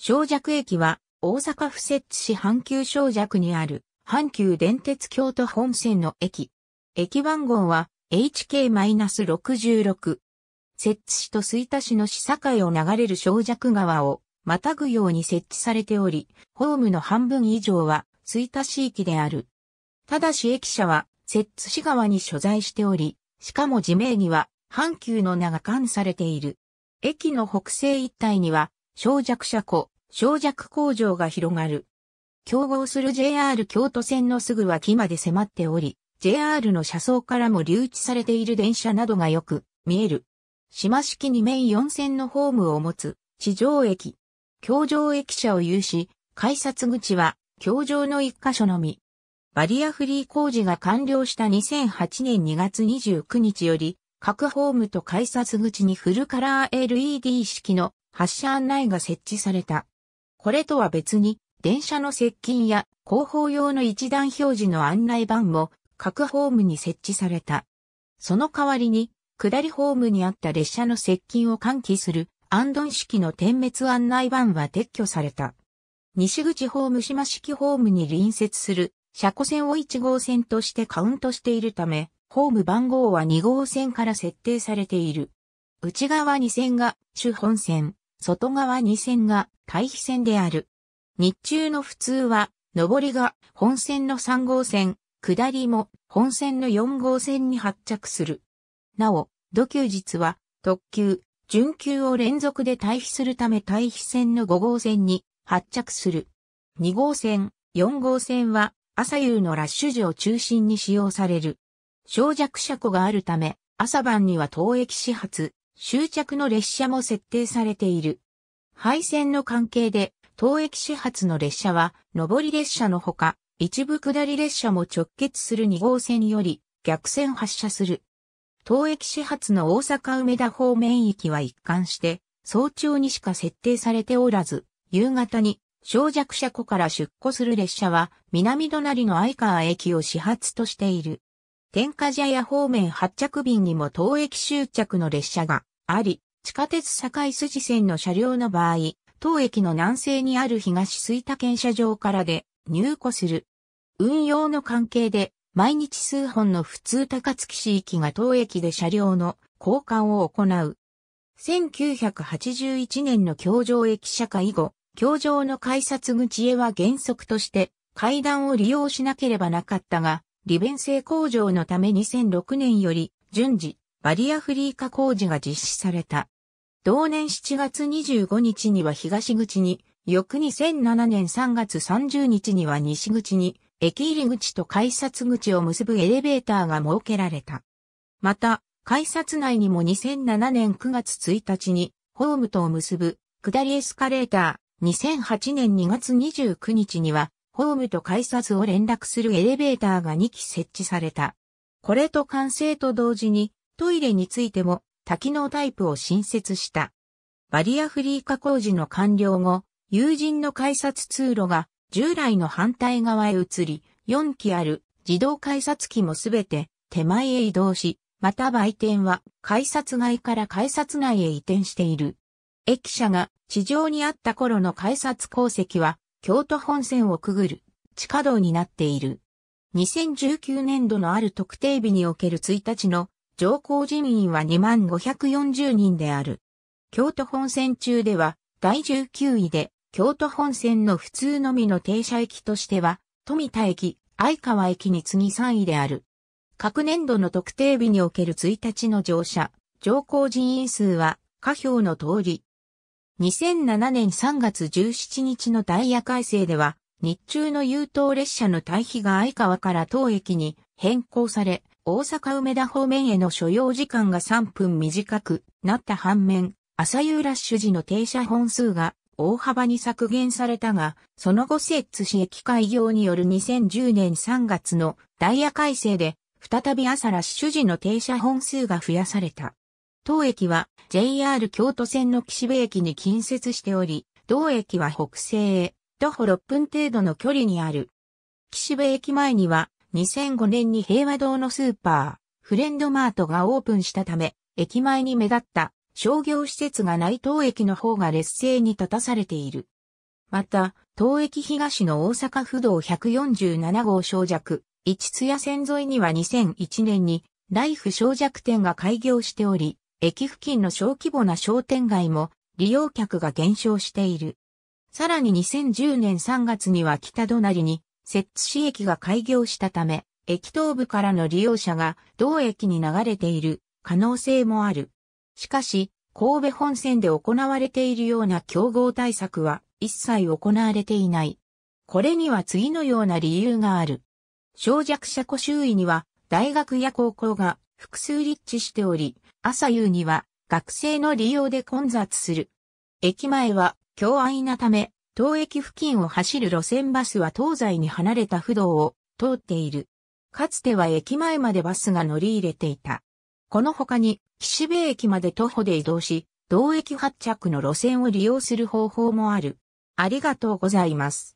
小弱駅は、大阪府摂津市阪急小弱にある、阪急電鉄京都本線の駅。駅番号は、HK-66。摂津市と吹田市の市境を流れる小弱川を、またぐように設置されており、ホームの半分以上は、吹田市域である。ただし駅舎は、摂津市側に所在しており、しかも地名には、阪急の名が冠されている。駅の北西一帯には、小弱車庫、小弱工場が広がる。競合する JR 京都線のすぐ脇まで迫っており、JR の車窓からも留置されている電車などがよく見える。島式に面4線のホームを持つ地上駅。京上駅舎を有し、改札口は京上の1箇所のみ。バリアフリー工事が完了した2008年2月29日より、各ホームと改札口にフルカラー LED 式の発車案内が設置された。これとは別に、電車の接近や後方用の一段表示の案内板も各ホームに設置された。その代わりに、下りホームにあった列車の接近を喚起する安ン式の点滅案内板は撤去された。西口ホーム島式ホームに隣接する車庫線を1号線としてカウントしているため、ホーム番号は2号線から設定されている。内側2線が主本線、外側2線が対比線である。日中の普通は、上りが本線の3号線、下りも本線の4号線に発着する。なお、土休日は特急、準急を連続で対比するため対比線の5号線に発着する。2号線、4号線は朝夕のラッシュ時を中心に使用される。小弱車庫があるため、朝晩には当駅始発、終着の列車も設定されている。廃線の関係で、当駅始発の列車は、上り列車のほか、一部下り列車も直結する2号線より、逆線発車する。当駅始発の大阪梅田方面駅は一貫して、早朝にしか設定されておらず、夕方に、小弱車庫から出庫する列車は、南隣の相川駅を始発としている。天下茶屋方面発着便にも当駅終着の列車があり、地下鉄堺筋線の車両の場合、当駅の南西にある東吹田検車場からで入庫する。運用の関係で、毎日数本の普通高槻市域が当駅で車両の交換を行う。1981年の京城駅社会後、京城の改札口へは原則として階段を利用しなければなかったが、利便性向上のため2006年より順次バリアフリー化工事が実施された。同年7月25日には東口に、翌2007年3月30日には西口に、駅入り口と改札口を結ぶエレベーターが設けられた。また、改札内にも2007年9月1日に、ホームとを結ぶ、下りエスカレーター、2008年2月29日には、ホームと改札を連絡するエレベーターが2基設置された。これと完成と同時に、トイレについても多機能タイプを新設した。バリアフリー化工事の完了後、友人の改札通路が従来の反対側へ移り、4機ある自動改札機もすべて手前へ移動し、また売店は改札外から改札内へ移転している。駅舎が地上にあった頃の改札鉱石は京都本線をくぐる地下道になっている。2019年度のある特定日における1日の上皇人員は2540人である。京都本線中では第19位で、京都本線の普通のみの停車駅としては、富田駅、相川駅に次3位である。各年度の特定日における1日の乗車、乗降人員数は、下表の通り。2007年3月17日のダイヤ改正では、日中の優等列車の対比が相川から当駅に変更され、大阪梅田方面への所要時間が3分短くなった反面、朝夕ラッシュ時の停車本数が大幅に削減されたが、その後摂津市駅開業による2010年3月のダイヤ改正で、再び朝ラッシュ時の停車本数が増やされた。当駅は JR 京都線の岸部駅に近接しており、同駅は北西へ徒歩6分程度の距離にある。岸部駅前には2005年に平和堂のスーパー、フレンドマートがオープンしたため、駅前に目立った商業施設がない駅の方が劣勢に立たされている。また、東駅東の大阪府道147号小弱、市津屋線沿いには2001年にライフ小弱店が開業しており、駅付近の小規模な商店街も利用客が減少している。さらに2010年3月には北隣に摂津市駅が開業したため、駅頭部からの利用者が同駅に流れている可能性もある。しかし、神戸本線で行われているような競合対策は一切行われていない。これには次のような理由がある。小弱者湖周囲には大学や高校が複数立地しており、朝夕には学生の利用で混雑する。駅前は狭隘なため当駅付近を走る路線バスは東西に離れた不動を通っている。かつては駅前までバスが乗り入れていた。この他に、岸辺駅まで徒歩で移動し、同駅発着の路線を利用する方法もある。ありがとうございます。